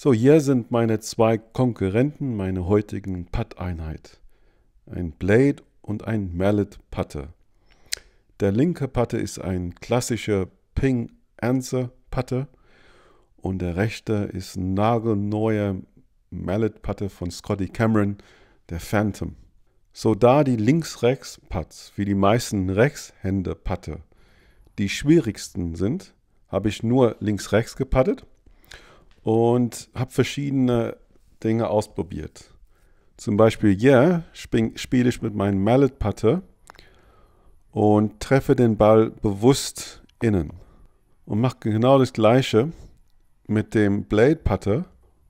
So, hier sind meine zwei Konkurrenten, meine heutigen Putt-Einheit. Ein Blade und ein Mallet-Putter. Der linke Putter ist ein klassischer Ping-Answer-Putter und der rechte ist ein nagelneuer Mallet-Putter von Scotty Cameron, der Phantom. So da die links rex putts wie die meisten Rechtshänder-Putter, die schwierigsten sind, habe ich nur links-rechts gepattet und habe verschiedene Dinge ausprobiert. Zum Beispiel, yeah, spiele ich mit meinem Mallet Putter und treffe den Ball bewusst innen und mache genau das gleiche mit dem Blade Putter.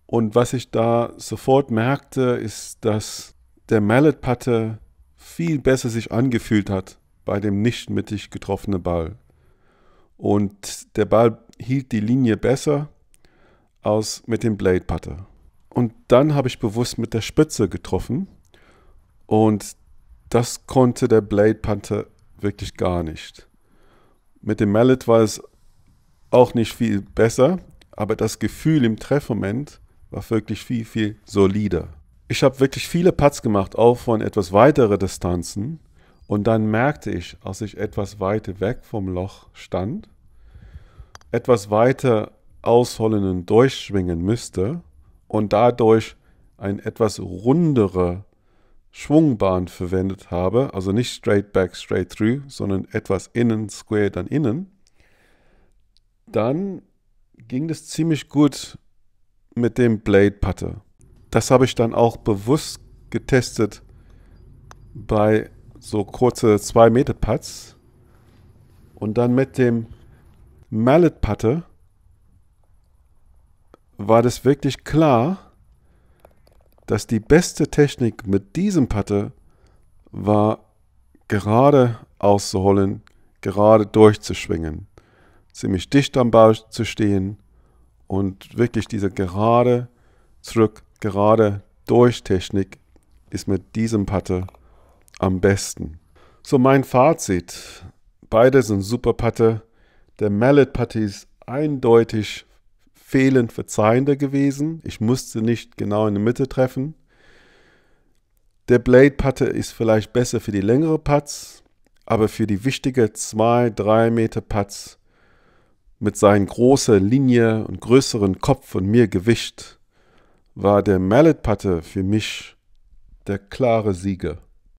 Und was ich da sofort merkte, ist, dass der Mallet Putter viel besser sich angefühlt hat bei dem nicht mittig getroffenen Ball. Und der Ball hielt die Linie besser aus mit dem Blade Putter. Und dann habe ich bewusst mit der Spitze getroffen und das konnte der Blade Putter wirklich gar nicht. Mit dem Mallet war es auch nicht viel besser, aber das Gefühl im Treffmoment war wirklich viel, viel solider. Ich habe wirklich viele Putts gemacht, auch von etwas weiteren Distanzen. Und dann merkte ich, als ich etwas weiter weg vom Loch stand, etwas weiter ausholen und durchschwingen müsste und dadurch ein etwas rundere Schwungbahn verwendet habe, also nicht straight back, straight through, sondern etwas innen, square dann innen, dann ging das ziemlich gut mit dem Blade Putter. Das habe ich dann auch bewusst getestet bei so kurze 2 Meter Putts und dann mit dem Mallet Putter war das wirklich klar, dass die beste Technik mit diesem Putter war, gerade auszuholen, gerade durchzuschwingen, ziemlich dicht am Ball zu stehen und wirklich diese gerade zurück, gerade durch Technik ist mit diesem Putter am besten. So mein Fazit, beide sind super Putter. Der Mallet Putter ist eindeutig fehlend verzeihender gewesen. Ich musste nicht genau in der Mitte treffen. Der blade Putter ist vielleicht besser für die längere Putts, aber für die wichtige 2, 3 Meter Putts mit seinen großer Linie und größeren Kopf und mehr Gewicht war der mallet Putter für mich der klare Sieger.